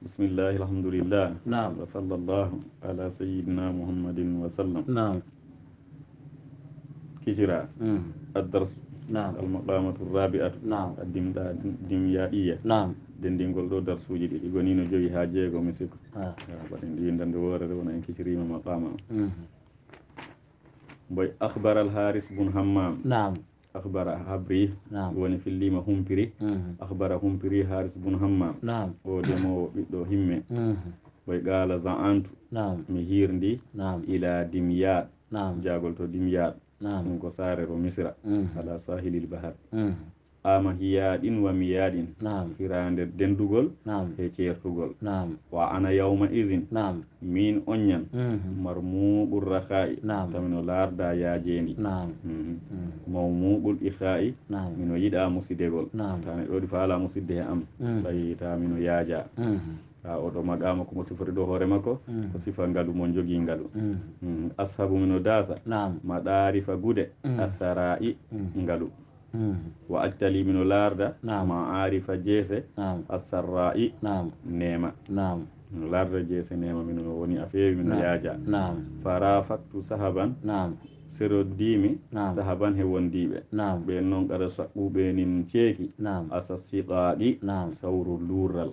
بسم الله الحمد لله نعم وصلى الله على سيدنا محمد وسلم نعم كجرا الدرس نعم المقامة الرابعة نعم الدم دميائية نعم دين دين قول دو درس وجدي دي غني نو جوي حاجه غو مسك اه بعدين دين دان دو ورا دو نان كيشري ما نعم باي اخبر الحارث بن حمام نعم أخبر هابري نعم. وني في اللي ما هم بري أخبر هم بري هارس بن همام نعم ودمو بدو همي ويقال أنت نعم مهير نعم إلى دميات نعم جاغلتو دميات نعم نكو ساري رو مصر على ساحل البحر مه. ama hiyaɗin wa miyaaɗin firande dendugol e ceertugol wa ana yawma isin min on ñan mhm. marmuɓul raha'i tamino laarda maw mhm. mhm. mawmuɓul iha'i mino yiɗa musidegol tane ɗoɗi faala musidde e am tawi tamino mino yaaja ha oɗo magama komo sifori ɗo hoore makko ko sifa ngalu mo jogi ngalu ashabu mino dasa maɗarifa gude asara'i ngalu Hmm. wa addali mino larda ma arifa jeese assarra'i nema mino larda jeese nema mino woni a feewi mino yaaja farafactu sahaban seroddimi sahaban he wondiɓe ɓe noon gara saɓɓuɓe nin ceeki asasiqaɗi sawru lural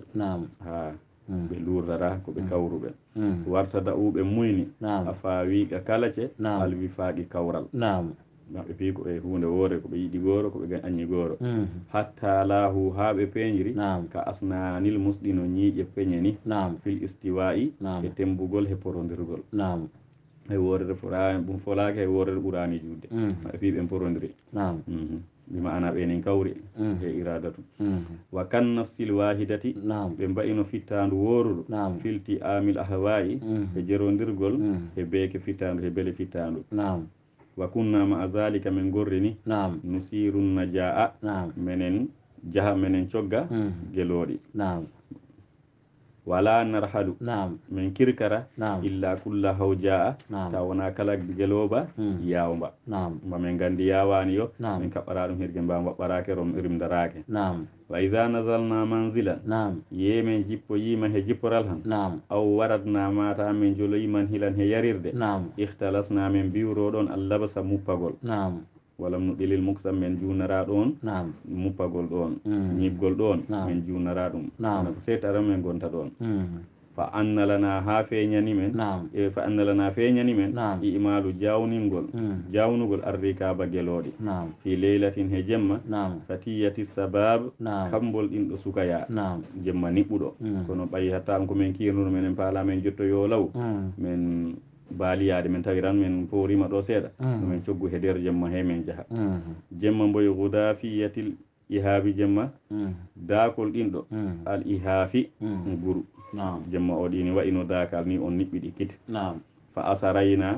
ha hmm. ɓe lurdata koɓe hmm. kawruɓe warta da'uɓe muyni a fawiga kalace alwifaaɗi kawral maɓɓe ko koɓe hunde woore koɓe yiɗi gooro koɓe añi gooro hmm. hatta laahu haa ɓe peeñiri ka asnanil musɗi no ñiiƴe peñe ni fil istiwa'i e tembugol e porondirgol e woorere ɗum folaaki hay woorere ɓuraani juutde hmm. maɓe pi porodiri porondiri mhm. bi ana ɓenen kawri hmm. e tu wa kan nafsil wahidati ɓe mbayino fittandu wooruru filti amil ahwa'i e jerondirgol e beeke fittandu e bele fittandu wa kunna ma azalika min gorrini naam nusiru najaa naam menen jaha menen cogga mm-hmm. gelooɗi naam wala narhalu naam min kirkara naam illa kulla hawjaa ta wona kala gelooba ma mbamin gandi yawani yo min kaɓɓara ɗum hirgue mba waɓɓarake rom naam wa ida nasalna manzilan yeme jippo yima he jipporal han aw waratna mata min joloyiman hilan he yarirde ikhtalasna min biwroɗon sa muppagol walla mo ɗelel muksam min junara ɗon muppagol ɗon ñibgol mm. ɗon min junara ɗum ko sey min gonta ɗon mm. fa annalana ha feñani men e fa annalana feñani men imalu jawningol mm. jawnugol ardi kaba geloɗe fi leylatin he jemma fatiyati sabab kambol ɗin ɗo sukaya jemma niɓɓuɗo kono ɓayi hatta ko komin kirnuɗo menen paala men jotto yo law min baali yaade min tagiran ah. min poorima ɗo seeɗa nomin coggu he nder jemma he min jaha ah. jemma mboyo gudafiyatil ihaabi jemma ah. daakol ɗin ɗo al ihaafi guru jemma o ɗini wa'ino daakal ni on niɓɓiɗi kiti fa asarayna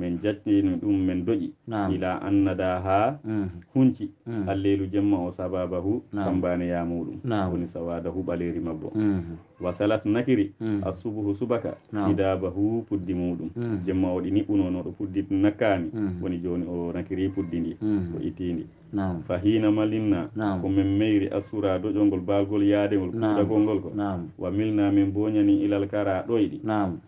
min jattini ɗum min doƴi ila annada ha mm. hunci mm. alleylu jemma o sababahu kambaniya muɗum woni sawadahu ɓaleeri mabbo mm. wa salat nakiri asubuhu subaka hidabahu puddi muɗum jemma o ɗi niɓɓunonoɗo puddi nakkani woni joni o nakiri puddi ndi o ittindi fa hina malinna ko min meyri assura doƴolngol baagol yaadegol kuɗagol ngol ko wa milna min boñani ilal kara ɗoyɗi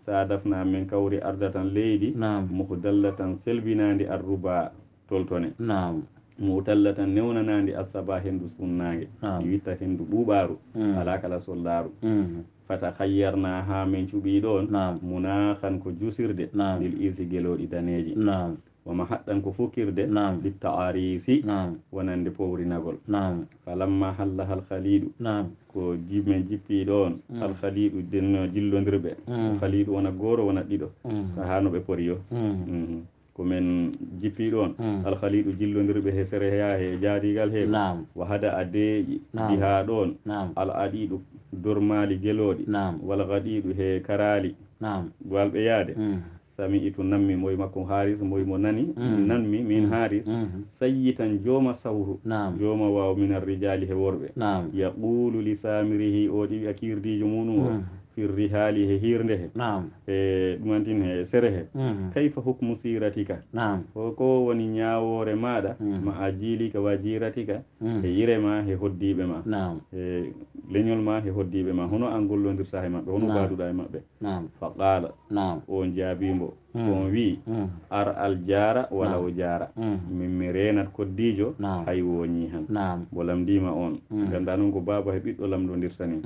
sa dafna min kawri ardatan leydi moko dallatan selbinandi arruba toltone mutalla tan newnanandi assaba hendu sunnage ɗi witta hendu ɓuɓaru mm. ala kala sollaru mm. fata hayyarna ha min cuɓi ɗon munahan ko jusirde ɗil isi geloɗi daneji wama haɗɗan ko fokirde littaarisi wonande powrinagol falamma halla hal khalidu ko jimen jippiɗo on hal khalidu denno jillodirɓe khalidu wona gooro wona ɗiɗo ko ha no ɓe poriyo komin jippiɗo on alkhaliɗo jillodirɓe he sere heya he jaadigal he wa hada adeeƴi ɗiha ɗon al aɗiɗo dormali geloɗi wal gaɗiɗo he karali walɓe yaade itu nammi moy makko haris moy mo nani hmm. min nanmi min haaris hmm. hmm. sayyitan joma sawru joma waw min arrijali he worɓe yaqulu li samirihi o di akirdi muɗum o firri haali he hirnde he naam e ɗumantin he sere he mm. kayfa hukmu siratika naam ko woni ñawore maɗa mm. ma a jiilika wa jiratika mm. e yire ma he hoddiɓe ma naam e leñol ma he hoddiɓe ma hono an gollodirta maɓɓe hono mbaduɗa e maɓɓe naam fa naam on jaabimbo Mm. Mm. Mm. on wi ar aljara o jara min mi renat koddijo hay woñi han bolamdima on ganda noon ko baba he ɓiɗɗo lamdodirta ni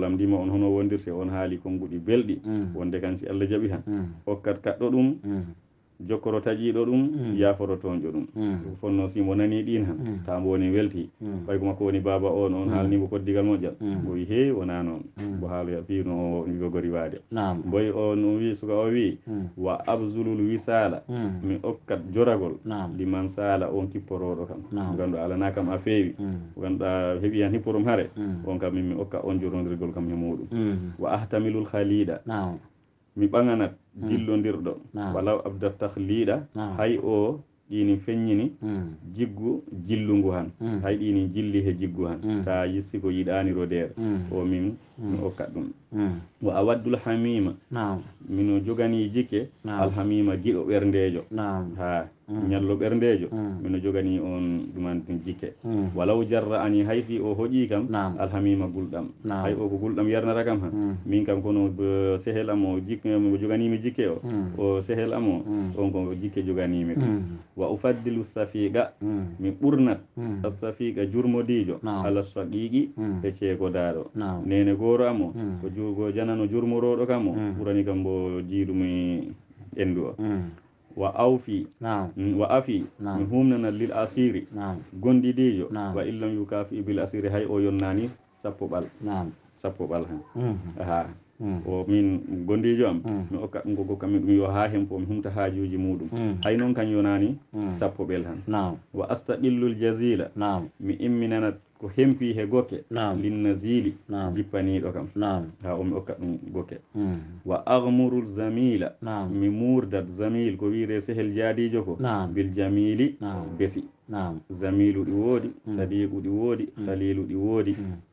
lamdima on hono wondirte on haali konnguɗi belɗi wonde kan si allah jaaɓi han hokkat kaɗɗo ɗum jokkoro tajiɗo ɗum hmm. yaforotoñƴo ɗum hmm. fonno simo nani ɗin han hmm. ta mbo woni welti fayi ko makko woni baba on on haalnimo koddigal moƴƴal mbo wi heewi wona noon mbo haaloya fiino o wigogori waade boy on wi suka o wi wa abzulul wisala mi okkat joragol liman sala on kipporoɗo kam ganduɗa alana kam a feewi ganduɗa heeɓi han hipporum haare on kam min mi okka on jorondirgol kam he muɗum wa ahtamilul halida mi ɓaŋanat jillondirɗo hmm. walaw abda tahliɗa hay o ɗini feññini hmm. jiggu jillugu han hmm. hay ɗini jilli he jiggu han ta yissi ko yiɗaniro o min mi mm. okka ɗum mm. wa a waddul hamima mino jogani jike alhamima giɗo ɓerndejo ha ñallo mm. ɓerndejo mino jogani on ɗuman jikke walaw jarra ani haysi o hoƴi kam alhamima gulɗam hay o ko gulɗam yarnata kam ha min kam kono sehel am o mo joganimi jikke o o sehel am o on ko jikke joganimi ɗum wa ufaddilu safiqa mi ɓurnat safiqa jurmodijo ala saqiqi e ceekodaɗo nene go goro amo mm. ko jogo janano jurmoroɗo kam o mm. ɓurani kam mbo mi endu o mm. wa awfi wa afi mi humnana lil asiri gondidijo wa illam yukafi bil asiri hay o yonnani sappo ɓal sappo ɓal han aha o min gondijo am mi okka ngogo kam mi ɗum yo ha hen po mi humta hajuji muɗum hay noon kan yonani sappo ɓel han wa astaqillul jazila mi imminanat ko hempi he gokke linnasili jippaniɗo kam ha omi okka ɗum gokke mm. wa armuru zamila mi murdat zamil ko wire sehel jaadijo ko bil jamili besi zamilu ɗi woodi mm. sadiqu ɗi woodi mm. halilu ɗi woodi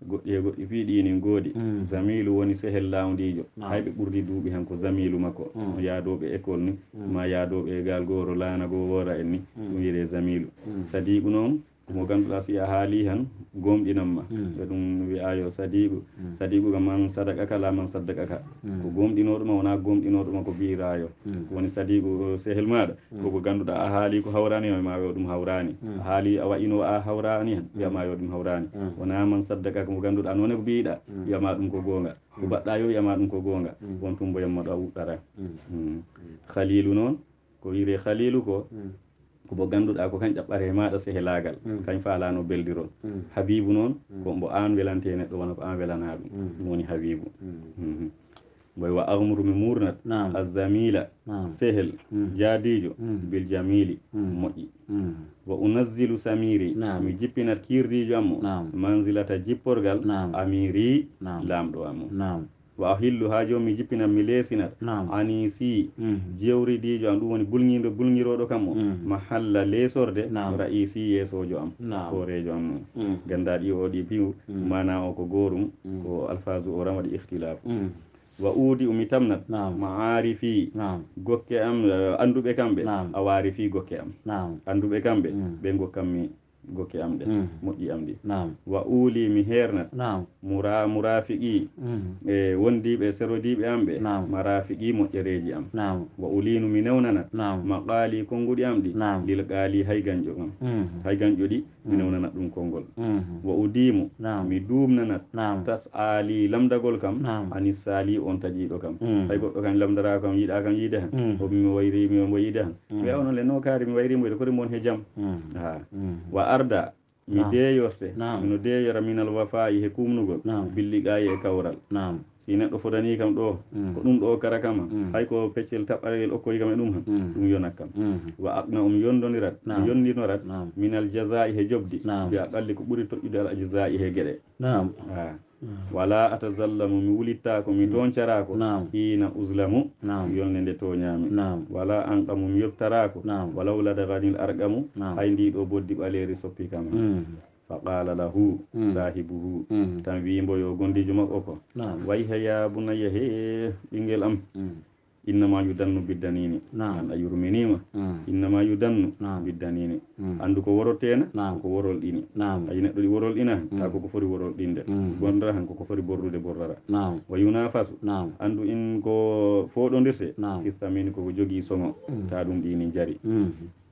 goɗɗi he goɗɗi fi ɗinin goodi zamilu woni sehel lawdijo hayɓe ɓurdi duuɓi han ko zamilu makko yaadoɓe école ni ma yaadoɓe egal goro laana go wora en ni ɗum wiire zamilu sadiqu noon mo ganduɗa si a haali hen gomɗinanma e ɗum wiya yo sadiqu sadiquka man sadakaka la man saddakaka ko gomɗinoɗoma wona gomɗinoɗoma ko birayo woni sadiqu sehel maɗa koko ganduɗa a haali ko hawrani ma yo ɗum hawrani a haali a wayino a hawrani hen wiyama yo ɗum hawrani wona man saddakaka mo ganduɗa noon e ko mbiɗa wiyama ɗum ko gonga ko mbaɗɗa yo wiyama ɗum ko gonga won tumboyamma ɗo a wuɗɗata khalilu noon ko wiire khalilu ko hmm ko mo ganduɗa ko kañ ƴaɓɓata e maɗa sehe laagal mm. kañ falano beldiron mm. habibu noon mm. ko mbo an welante neɗɗo wona ko an welana ɗum ɗum woni habibu mm-hmm. boy wa amru mi murnat azamila sehel jaadijo bil jamili moƴƴi wa unazzilu samiri mi jippinat kirdijo ammo manzilata jipporgal amiri lamɗo ammo wahilluha joomi mi jippina mi leesina jewri jewridijo am ɗum woni bulñiɗo bulñiroɗo kam o mahalla leesorde raisi yeesojo am horejo am mm. noon ganda ɗi ɗi piw mm. mana o mm. ko gorum ko alphasu o ran waɗi wa uudi umi tamnat ma arifi gokke am eh, anduɓe kamɓe a warifi gokke am anduɓe kamɓe ɓe gokkam mi gokke hmm. hmm. e, am ɗe moƴƴi am ɗi wa uuli mi heernat mura murafiqi e wondiɓe serodiɓe am ɓe marafiqi moƴƴereji am wa ulinu mi newnanat qaali konnguɗi am ɗi lil qaali hay ganƴo am hay ganƴo ɗi mi hmm. newnanat ɗum konngol wa udimu mi duumnanat tas'ali lamdagol kam ani sali on tajiɗo kam hay goɗɗo kam lamdara kam yiɗa kam yiide hen omi wayrimi omo yiide han wiya le no kaari mi wayrimo yide kodi mon he jaam ha wa arda mi deeyorte mino deeyora minal wafayi he kumnugol billiqayi e kawral si neɗɗo fodani kam ɗo mm. ko ɗum ɗo kara kama mm. hay ko peccel taɓɓarel okkoyi kam e ɗum han mm. ɗum yonat kam wa abna um yondodirat mi yondinorat minal jasai he jobdi mbi a ɓalli ko ɓuuri toƴƴude al jasai he gueɗe nam wala atazallamu mi wulittako mi toncarako hina uslamu yonde nde toñami wala anqamu mi yobtarako wala wulada arqamu hay ndi ɗo boddi ɓaleri soppi kama faqala lahu hmm. sahibuhu hmm. tan wimbo yo gondijo makko ko wayi heya bunayya he ɓinguel am hmm. innama yudannu biddanini an a yurminima innama yudannu biddanini andu ko worotena ko worol ɗini ayi neɗɗo ɗi worol ɗina ta koko foti worol ɗinde gonda han koko foti borrude borrara wa yunafasu andu in ko foɗodirte fissamini koko jogui soŋo ta ɗum ɗini jari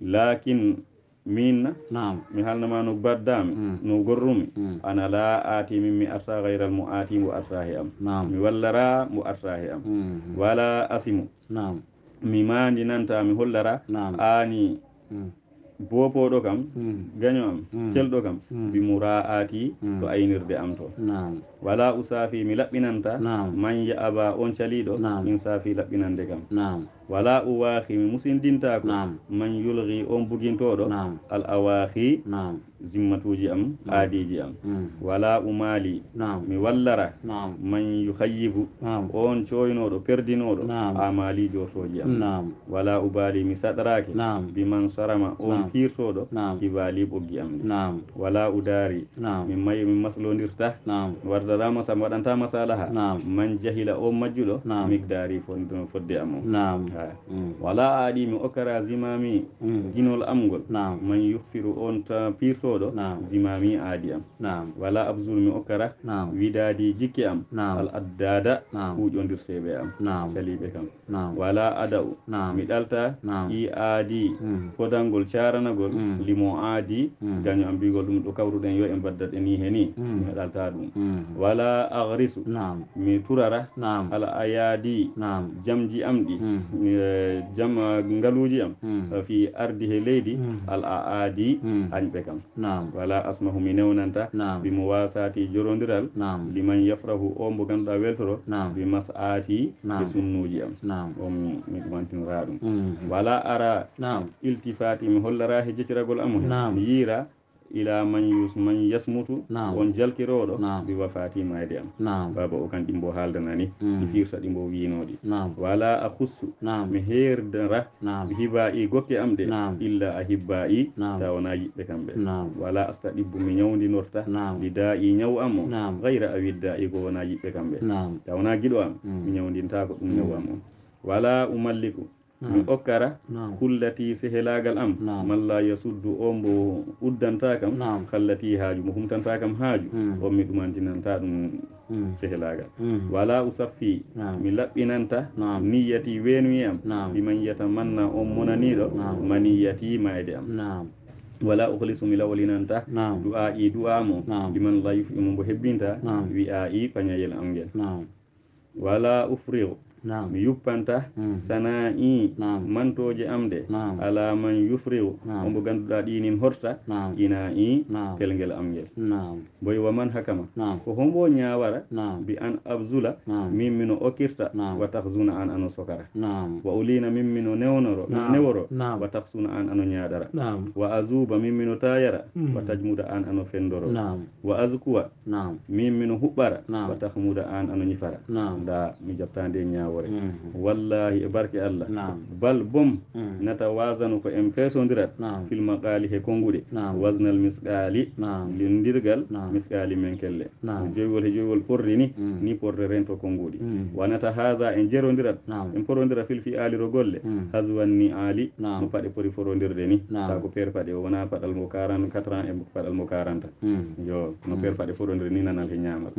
lakin minna naam mi halnama no baddami mm. no gorrumi mm. ana la aati min mi arta gayra mo aati mo artahi am mi wallara mo artahi am mm. wala asimu naam mi mandinanta mi hollara ani bopoɗo kam gaño am celɗo kam bimo ra'ati to aynirde am to wala usafi mi laɓɓinanta man ya aba on caliɗo min safi laɓɓinande kam wala uwahi mi musindintako man yulgi on bugintoɗo al awahi zimmatuji am aadiji am wala umali mi wallara man yuhayibu on coynoɗo perdinoɗo amali jotoji am wala ubali mi saɗrake biman sarama on pirtoɗo ibali ɓoggi am ni wala udari min mayi min maslodirta wardarama sam waɗanta masalaha man jahila on majjuɗo migdari fodde am o Mm. wala aɗimi okara zimami mm. ginol amgol man yufiru on ta pirtoɗo zimami aadi am wala absul mi okara widadi jikki am al addada huuƴodirteɓe am saliɓe kam wala adau mi ɗalta i aadi mm. fodalngol caranagol limo aadi gaño am mbigol ɗum ɗo kawruɗen yo e mbaddat e ni heni mi ɗalta ɗum wala agrisu mi turara ala ayadi jamji am ɗi Eh, jama eh, ngaluji am hmm. eh, fi ardi he leydi hmm. al a aadi hmm. haniɓe kam wala asmahu mi newnanta bimo wasati jorodiral liman yafrahu o mo ganduɗa weltoro bi mas'ati e sunnuji am on mi ɗumantinora ɗum wala ara iltifati mi hollara he jeciragol amu mi yiira ila man yus man yasmutu on jalkiroɗo bi wafati mayde am baba o kan ɗimbo haaldanani ɗi mm. firta ɗimbo winoɗi wala a hussu mi herdara hiba i gokke am de illa a hibba i ta wona yiɓɓe kamɓe wala astaɗibbu mi ñawdinorta ɗi da i ñaw am o gayra a widda i ko wona yiɓɓe kamɓe ta wona giɗo am mm. mi ñawdintako ɗum mm. ñaw am o wala umalliku mi okkara kullati sehelagal am malla yasuddu o mbo uddanta kam kallati haaju mo humtanta kam haaju hmm. on mi ɗumantinanta ɗum hmm. sehelagal hmm. wala usaffi mi laɓɓinanta niyati wenuyi am biman manna on monaniɗo maniyati mayde am wala ohlisu mi lawalinanta du'a i du'a mo biman la yuf'imu mbo hebbinta wi'a i pañayel am ngel wala ufriu mi yuppanta sana'i mantoje am ɗe ala man yufriw omo ganduɗa ɗinin horta ina i pelgel am ngel boy wa man hakama ko hombo ñawara bi an abzula min mino okirta wa tahzuna an ano sokara wa ulina min mino newnoro neworo wa tahsuna an ano ñaɗara wa azuba min mino tayara hmm. wa tajmuda an ano fendoro wa azkuwa min mino huɓɓara wa tahmuda an ano ñifara nda mi jabtande ñawa hore wallahi e barke allah bal bom nata wasanu ko en peesodirat fil maqali he konnguɗe wasnal misqali lindirgal misqali men kelle joyiwol he joyiwol porri ni ni porde rento konnguɗi wanata haga en jerodirat en porodira fil fi aliro golle haswanni ali no paɗe pori forodirde ni ta ko peer paɗe wona paɗal mo 44 ans e paɗal mo 40 yo no peer paɗe forodiri ni nanal he ñamal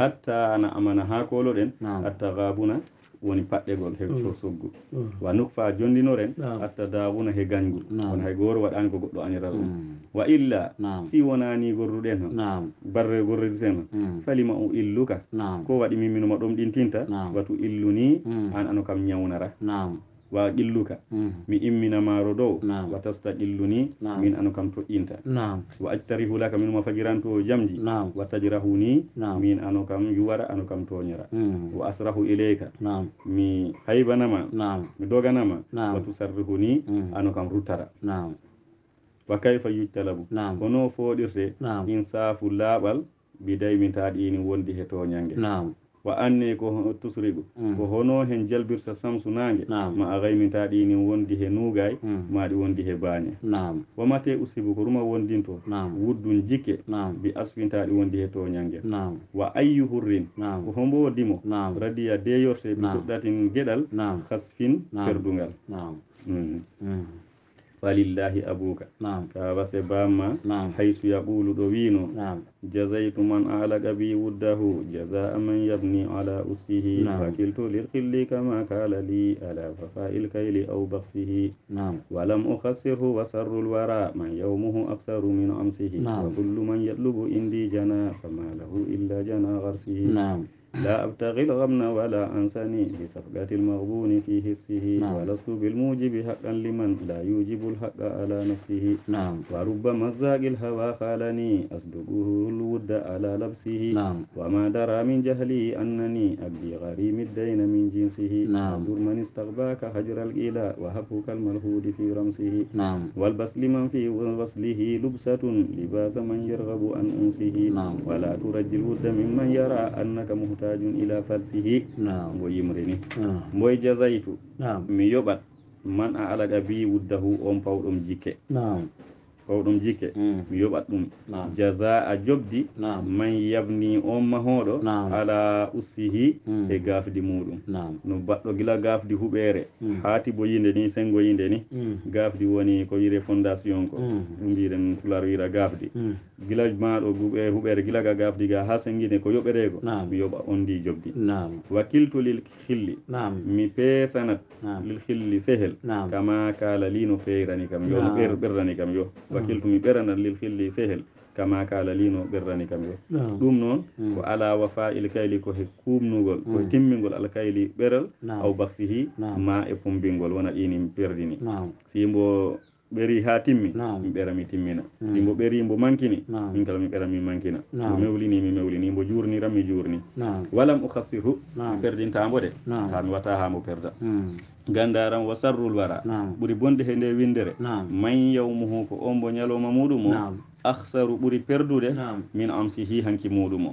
hatta ana amana ha koloɗen atta gabuna woni paɗɗegol he mm. soggu mm. wa nuk fa jonndinoren atta dawuna he gañgu wona hay gooro waɗani ko goɗɗo aniral ɗum mm. wa illa si wonani gorruɗen hon barre gorrirten hon falima o illuka ko waɗi mimminoma ɗom ɗin tinta watu ni an ano kam ñawnara wa qilluka mm. mi immina maaro dow wa tastaqilluni min ano kam inta wa ajtarihu laka min ma fajiranto jamji wa tajrahuni min ano kam yuwara ano kam toñera mm. wa asrahu ilayka mi haybanama mi doganama wa tusarrihuni mm. ano kam rutara wa kayfa yujtalabu kono fodirte in saafu laaɓal bidaymi wondi he toñangue wa anni ko tusrigo mm. ko hono hen jalbirta samsou nangue ma a gaymita ɗinin wondi he nuugay maɗi mm. wondi he baane womate usibo ko ruma wondinto wuddun jikke bi asfintaɗi wondi he to ñangguel wa ayyu hurrin ko hombo dimo radiya deyorte ɓe goɗɗatin gueɗal hasfin perdungal فلله أبوك نعم كابس باما نعم حيث يقول دوينو نعم جزيت من أعلق بي وده جزاء من يبني على أسه نعم فكلت للقل كما قال لي على وفاء الكيل أو بخسه نعم ولم أخسره وسر الورى من يومه أكثر من أمسه نعم وكل من يطلب عندي جنا فما له إلا جنا غرسه نعم لا أبتغي الغمن ولا أنساني بصفقة المغبون في حسه نعم. ولست بالموجب حقا لمن لا يوجب الحق على نفسه نعم. وربما الزاق الهوى خالني أصدقه الود على لبسه نعم. وما درى من جهلي أنني أبدي غريم الدين من جنسه نعم. أدر من استغباك هجر الإله وهبه الملهود في رمسه نعم. والبس لمن في وصله لبسة لباس من يرغب عن أنسه نعم. ولا ترج الود ممن يرى أنك مهتم muhtajun ila farsihi mbo yimre ni mboye jasaytu mi yoɓat man a alaɗa bi wuddahu on jike jikke o jike hmm. mi yoɓat ɗum jaza a jobdi man yabni on mahoɗo ala ussihi hmm. e gafdi muɗum no baɗɗo gila gafdi huɓere hmm. haati bo yinde ni sengo yinde ni gafdi woni ko wiire fondation ko ɗum mbiɗen fular wira gafdi gila maɗo e huɓere gila ga gafdi ga ha sengine ko yoɓerego mi yoɓa on ndi jobdi wakiltu lil hilli mi peesanat lil hilli sehel kama kala lino feyrani kam yo no ɓerdani kam yo wakiltum ɓeranan lil filli sehel kama kala lino ɓerdani kam yo ɗum noon ko ala wafa il kayli ko he kumnugol ko timmingol alkayli ɓeral aw baksihi ma e pumbingol wona ɗini perdini si mbo ɓeri ha timmi mi ɓera mi timmina imbo ɓeri imbo mankini hmm. min kala mi ɓera mi mankina mbo mewlini mi mewlini mbo jurni mi jurni walam perdinta perdintambo de ha mi wata ha mbo perda gandaram wa sarrul wara ɓuri bonde he nde windere man yawmuhu ko on mbo ñalowma muɗum o ahsaru ɓuri perdude min amsihi hanki muɗum o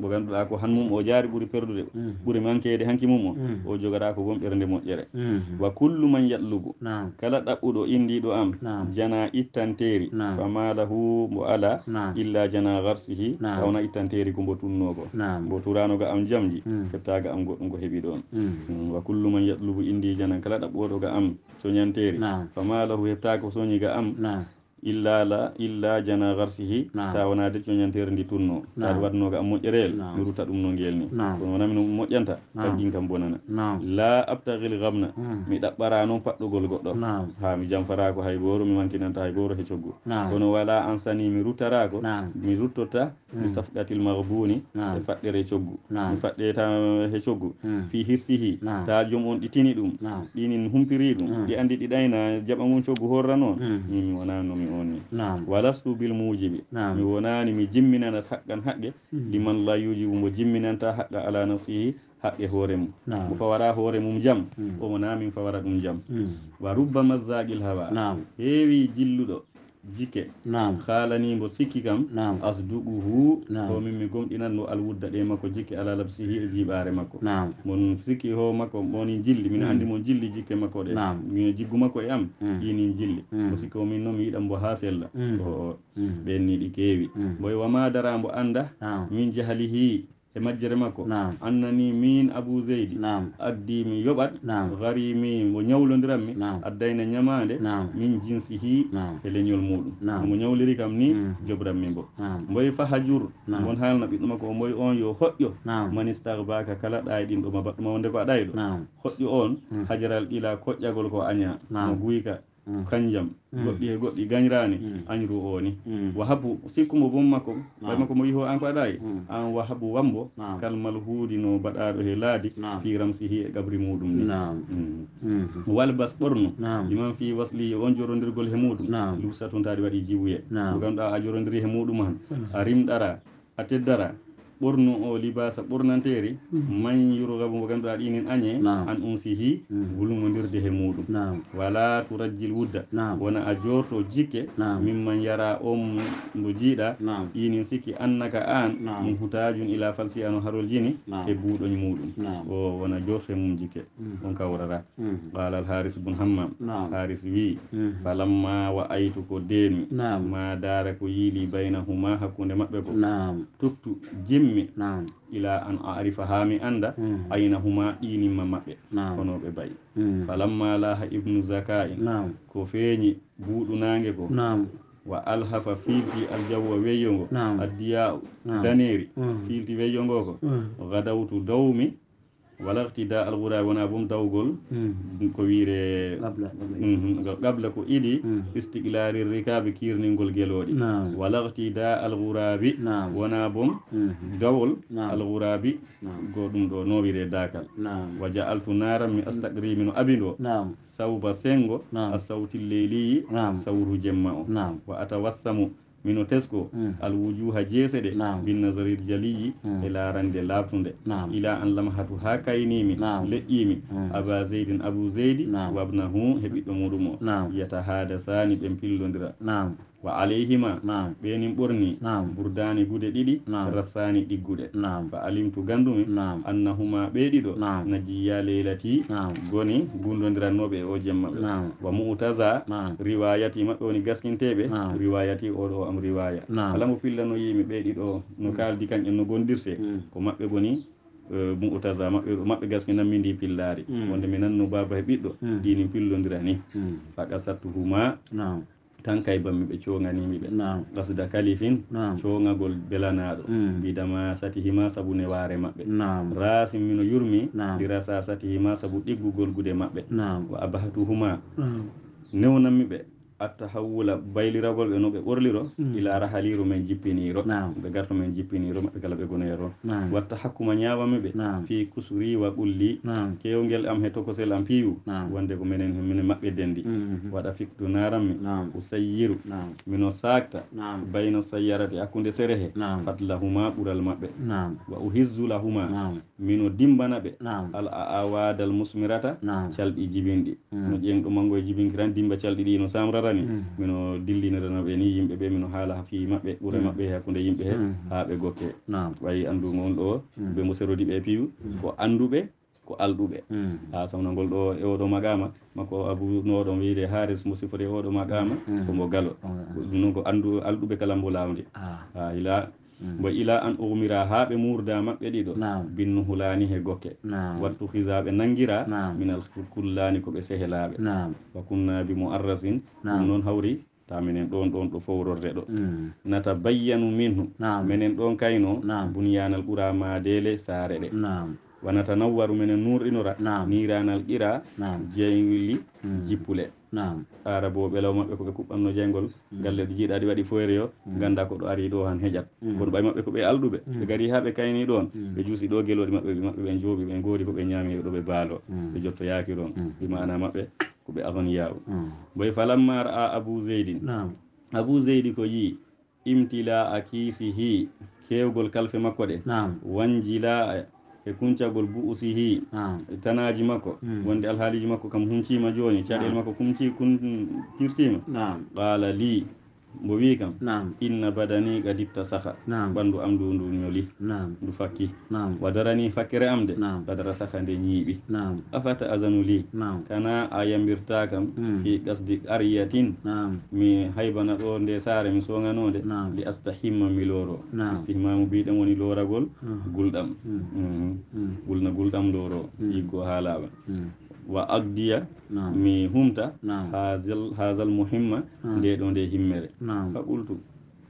mo ganduɗa ko han mum o jaari ɓuuri perdude mm. ɓuuri mankede hanki mum o mm. o jogaɗa ko wonɓernde moƴƴere mm. wa kullu man yallugu kala ɗaɓɓuɗo indiɗo am jana ittanteri famalahu lahu mo ala illa jana garsihi hawna ittanteri ko mbo tunnogo mbo turanoga am jamji hettaga am goɗɗum ko heeɓi ɗon wa kullu man yallugu indi jana kala ɗaɓɓoɗo ga am soñanteri fama lahu hettaka ko soñiga am illa la illa jana garsihi ta wona de coñantere ndi tunno taade waɗanoga a moƴereel mi ruta ɗum no ngel ni kono wona min moƴƴanta kanjin kam bonana la abtagil gamna hmm. mi ɗaɓɓara noon paɗɗogol goɗɗo ha mi jamfarako hay gooro mi mankinanta hay gooro he coggu kono wala ansani mi ruttarako mi ruttota mi hmm. safɗatil magbuni e faɗɗere coggu mi faɗɗeta he coggu hmm. fi hirsihi ta joom on ɗitini ɗum ɗinin humpiri ɗum ɗi andi ɗiɗayna jaɓa mum coggu horra noon min mi wona no mi on ni walastu bil mujibi mi wonani mi jimminana haqqan haqqe mhm. liman la yujibu mo jimminanta haqqa ala nasihi haqqe hoore mum mo fawara hoore mum jaam mhm. omo namin fawara ɗum jaam mhm. wa rubbama zaqil hawa heewi jilluɗo jike naam haalanimo sikki kam naam asduguhu naam ko min mi gomɗinatno alwudda ɗe makko jikke ala labsihi e jiɓaare makko naam mon sikki ho makko moni jilli min hmm. anndi mo jilli jikke makko ɗe naam min jiggu makko e am hmm. ɗinin jilli hmm. mo sikki o min noon mi yiɗan mbo haa sella ko ɓenni ɗi keewi mboye wama dara mbo anda min jahalihi e majjere makko annani min abou zeydi addimi yoɓat harimi mo ñawlodiranmi addayna ñamade min jinsihi e leñol muɗum mo ñawliri kam ni mm. jobranmi mbo mboye jur won halno ɓiɗɗo makko o mboye on yo hoƴƴo baka kala ɗay ɗin ɗo ma baɗɗuma wonde ko aɗayi ɗo hoƴƴo on mm. hajaral ɓila koƴƴagol ko aña mo guyka Mm. kanjam mm. goɗɗi e goɗɗi gañraani mm. añru o ni wahabu sikku mo bom makko waymakko mo yiho an ko aɗayi an wahabu wambo kalmal huudino mbaɗaɗo he laadi fi hi e gabri muɗum ni walbas ɓorno iman fi wasli on jorodirgol he muɗum lusa tun waɗi jiwuye ko ganduɗa a jorondiri he muɗum han a rimɗara a teddara ɓurnu o libasa ɓornanteri hmm. man yurgabu mo ganduɗa ɗinin añe an sihi hmm. wulmodirde he muɗum wala turajjil wudda wona a jorto jikke mimman yara on mo jiiɗa ɗinin sikki annaka an ɗum hutajum ila falsi ano harol jini e buuɗoñ muɗum o wona e mum jikke on hmm. ka qala al haris bun hammam haris wi falamma wa aytu ko deemi ma dara ko yiili baynahuma hakkunde maɓɓe ko tuktu jimmi ummi ila an arifa mi annda hmm. aynahuma ɗinimma maɓɓe ɓe bayi hmm. falamma laaha ibnu zakain ko feeñi buuɗunange ko wa alhafa fiilti aljawwa weyyo ngo addiya daneri hmm. fiilti weyyo ngo ko gadawtu dowmi wala tida ghura wona bum dawgol hmm. ko wiire gabla hmm, ko idi hmm. istiglari kirni kirningol gelodi wala tida alghurabi wona bom dawol alghurabi go dum ɗo no wiire dakal wa al tunara mi astagri min abindo sawba sengo a sawti sawru jemma o wa atawassamu mino tesko alwujuha jeeseɗe bin nasaril jaliyi e larande labtunde ila an lam hatu ha kaynimi leƴƴimi aba zeydin abou zeydi wabnahu he ɓiɗɗo muɗum o yiyata haada sani ɓen pillodira wa alayhima naam ɓenin ɓorni naam burdani gude ɗiɗi naam rassani ɗiggude naam fa alimtu gandumi naam annahuma ɓe ɗiɗo naam najiya leylati naam goni gundodirannoɓe e o jemma naam wa mutaza naam riwayati maɓɓe woni gaskinteɓe naam riwayati oɗo am riwaya naam kala mo pillano yimi ɓe no mm. kaldi kanƴen no gondirte mm. ko maɓɓe goni e, mutaza maɓɓe maɓɓe gaski min ndi pillari mm. wonde mi nanno baba e ɓiɗɗo ɗinin pillodira ni fa naam tan kay tankay ba miɓe coganimiɓe gasda kalifin cogagol belanaɗo mm. bidama satihima saabu neware maɓɓe rasim mino yurmi dirasa satihima saabu ɗiggugol gude maɓɓe wa abahatuhuma newnanmiɓe attahawula bayliragol ɓe no ɓe ɓorliro ila rahaliru men jippiniro ɓe garto men jippiniro maɓɓe kala ɓe gonoyero watta hakkuma ñawami ɓe fi kusuri wa ɓulli kewgel am he tokosel am piwu wonde ko minen mine maɓɓe dendi waɗa fiktu naranmi usayyiru mino sakta bayno sayyarati hakkunde serehe fatlahuma ɓural maɓɓe wa uhizzu lahuma mino dimbana ɓe al awadal musmirata calɗi jibinɗi no ɗo mango e jibinkiran dimba calɗi ɗi no samrara jaarani mm. mino dillino renoɓe ni yimɓe ɓe mino haala fi maɓɓe ɓuura mm. maɓɓe hakkude yimɓe he mm. ha ɓe goppe wayi andugo on ɗo ɓe mo serodi ɓe piwu ko anduɓe ko alɗuɓe ha sawna ngol ɗo e oɗo magama makko abou no oɗon wiide haris mo sifori e oɗo magama ko mbo galo ɗum noon ko andu alɗuɓe kala mbo lawde ah. ha ila mbo mm. ila an umira ha ɓe murda maɓɓe ɗiɗo binno hulani he gokke wattu hisaɓe nangira minal kullani koɓe sehelaɓe wa kunna bi muarrasin ɗum noon hawri ta minen ɗon ɗon ɗo fowrorde ɗo mm. nata bayyanu minhu minen ɗon kayno bunyanal ɓuramadele saare ɗe wanatanawwaru mene nurɗinora niranal qira jeynguli hmm. jippule araboɓe law maɓɓe koɓe kuɓɓanno jeygol hmm. galle ɗo jiiɗa waɗi foyre o hmm. ganda ko ɗo ari ɗo han heƴat kono ɓay maɓɓe koɓe alɗuɓe ɓe gari ha ɓe kayni ɗon ɓe juusi ɗo geloɗi maɓɓe ɓe maɓɓe ɓen jooɓi ɓen goori koɓe ñaami ɗo ɓe baalo ɓe jottoyaaki ɗon ɗi mana maɓɓe koɓe avaniyaw boy falamma ra'a abou zeydin abou zeydi ko yii imtila a kiisi hi kewgol kalfe makko ɗe wanjila e kuncagol buusihi e tanaji makko hmm. wonde alhaaliji makko kam huncima joni caɗele makko kumci kum pirtima qala li mbo wi kam inna badani qad ibtasakha nam ɓanndu am ndu ndu ñoli nam ndu fakki wadarani fakkere am de nam badara sakha nde ñiiɓi nam afata asanu li kana a yambirta kam hmm. fi qasdi qaryatin nam mi haybana ɗo nde saare mi nonde nam li astahimma mi looro istihmamu mbiɗen woni looragol guldam hmm. mhm. hmm. gulna guldam loro yiggo ha وأقضي مهمتا نعم. همتا نعم. هذا المهمة نعم. دي دون دي همرة فقلتو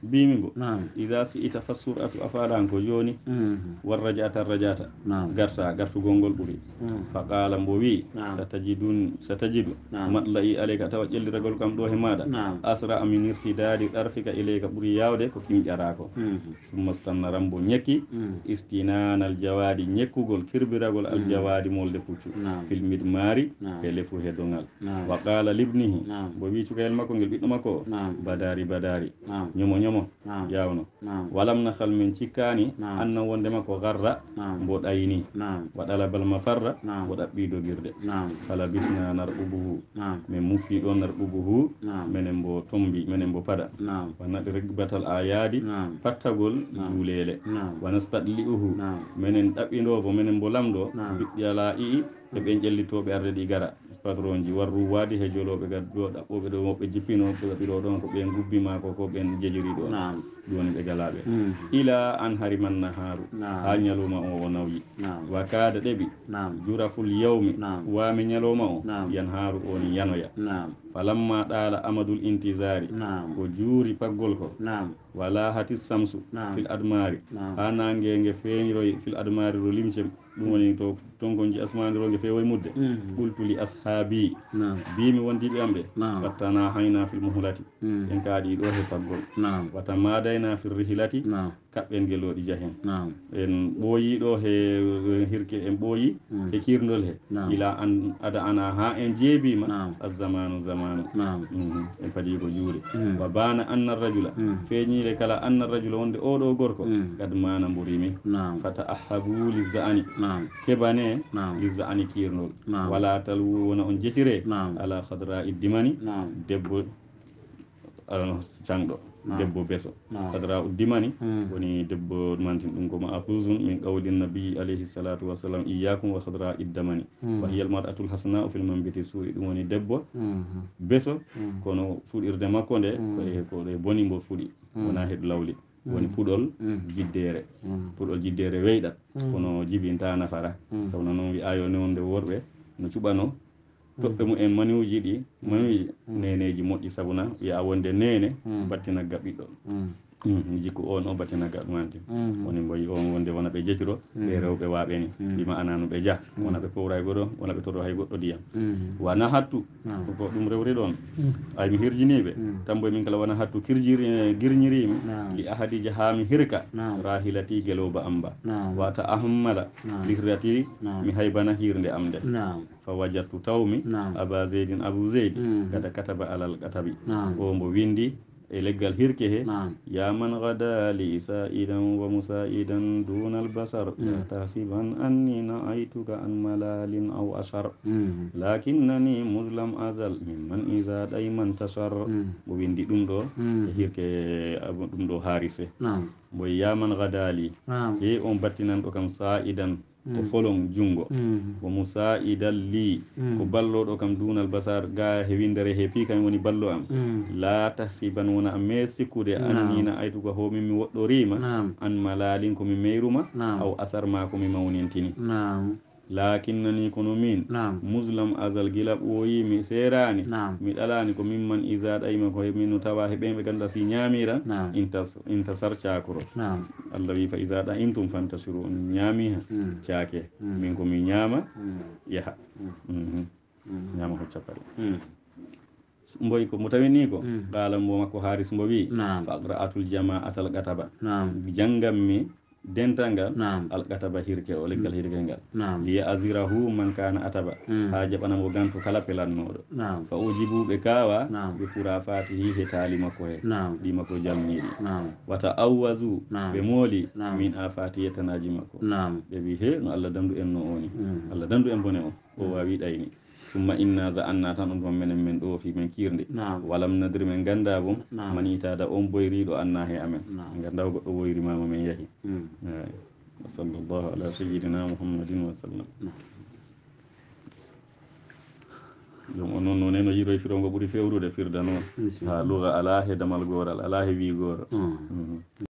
bimingo ida si ita fa suratu a faɗan ko joni mhm. warrajata rajata garta gartugol ngol ɓuuri mm. fa qala mbo wi satajidun satajidu matlai aleyka tawa ƴelliragol kam ɗo he asra amin irtidadi ɗarfika ileyka buri yawde ko kimƴarako mm. summa stannara mbo ñekki mm. al jawadi ñekkugol kirbiragol aljawadi molde puccu filmid maari e lefu he wa qala libnihi mbo wi cukayel makko ngel ɓiɗɗo makko o badari badari nyomo ñomo yawno walam nahal min cikkani annan wonde ko garra mbo ɗayni waɗala bal mafarra mbo ɗaɓɓi dogirde fala bisna narɓubuhu min mukki ɗo narɓubuhu minen mbo tombi minen mbo paɗa wana rigbatal ayadi pattagol juulele wanastadli'uhu minen ɗaɓɓidobo minen mbo lamdo biɗɗi ala ii e ɓen ƴellitoɓe arde ɗi gara patronji warru waadi he joloɓe gad ɗaɓɓoɓe ɗo moɓe jippino gaɓiro ɗon ko ɓen gubbima ko ko ɓen jejiri ɗon joni ɓe galaɓe hmm. ila an hariman naharu ha ñalowma o o nawyi wa kaada ɗeɓi juraful yawmi wami ñalowma o yan haaru oni yanoya falamma ɗaala amadul intisari ko juuri paggol ko wala hati samsu fil admari ha nange nge feeñiroy fil admari ro limcem ɗum woni to tonkonji asmani ronge fewoye mudde ashabi hmm. ashaabi mbimi wondiɓe am ɓe wattana hayna fil muhlati hmm. en kaaɗi ɗo he paggol wata sarayna fil rihilati kaɓɓen gel waɗi jahen en ɓooyi ɗo he hirke en ɓooyi hmm. he kirndol he ila an ada ana ha en jeebiima azzamanu zamanu mhm. en paadi ko juure hmm. wa baana anna rajula hmm. feeñiile kala anna rajula wonde oo oɗo gorko gad mana mborimi fata ahabu lizzaani keɓane lizzaani kirnol wala tal wona on jetire ala khadra iddimani debbo alano canɗo Ah. debbo beso kadra ah. uddimani ah. woni debbo ɗumantin ɗum koma apusun min qawlin nabi alayhi salatu wasalam iyakum wa kadra iddamani hmm. wa hiya mar'atul hasana fil mambiti suri ɗum woni debbo hmm. beso hmm. kono fuɗirde makko nde ɗe e boni mbo fuɗi wona hed lawli woni puɗol jiddere puɗol jiddere weyɗat kono jibinta nafara sawna noon wi ayo newonde worɓe no cuɓano toɓɓe mumen mm. manuji ɗi manuji mm. neneji mm. moƴƴi sabuna wiya wonde nene battina gaɓiɗo mi mm-hmm. jikku mm-hmm. o no batinaga ɗum andi woni mboyi on wonde wona ɓe jetiro ɓe mm-hmm. rewɓe waaɓeni mbima ananu ɓe jaa wona ɓe powra e goɗɗo wona ɓe toro hay goɗɗo ndiyam wana hattu ko ɗum rewri ɗon ay mi hirjiniɓe tambo min kala wona hattu kirjiri girñirimi li ahadiji ha mi hirka rahilati gelowba amba ba wata ahammala lihrati mi haybana hirde am nde fa wajattu tawmi aba zeydin abou zeydi kada kataba alal katabi o mbo windi إليك الهير كه نعم يا من غدا لي سائدا ومسائدا دون البصر تحسبا أني نأيتك عن ملال أو أشر لكنني مظلم أزل ممن إذا دايما تشر وبين دي دم دو هير كه دم دو هارسه نعم ويا من غدا لي نعم. هي إيه أم باتنا كم سائدا ko mm. folon jungo mm. wo musaidan li mm. ko balloɗo kam dunal basar ga hewindere heepi kam woni ballo am la tahsiban wona am me sikkude annina aytuga ho min mi woɗɗorima an malalin komi meyruma aw asar ma ko mi mawnintini lakinnani kono min muslam azal gila ɓooyi mi serani mi dalani ko mimman isa ɗayima ko min no tawa be ganda si ñamira inta sarcakoro allah wi fa iza da intum fantasiru nyamiha ñaami hmm. hmm. min ko min komi ñaama hmm. yaha ñaama mhm. ko capaɗe mboy ko mutawini ko qala mbo makko haris mbo wi fa qra'atul jama'atal gataba mi dental ngal al gataba hirke o leggal mm. hirke ngal liya azirahu man kana ataba mm. ha jaɓanamo gantu kala pelannoɗo fa ujibu ɓe kawa be pura fatihi he taali makko he ɗi makko jamniɗi wata ta'awazu ɓe mooli min afati yettanaji makko ɓe wi he no allah dandu en no oni mm. allah dandu en bone o o wawi ɗayni summa inna za anna tan on ɗon menen men ɗo fi min kirde walam nadiri min ganda bom manitada on boyriɗo anna he amen ganda goɗɗo woyri mama men yaahi wa sallllahu ala sayidina muhammadin wa sallam ɗum o noon noon eno yiroy firongo ɓuuri fewrude firda noon ha luga ala he damal goral ala he wi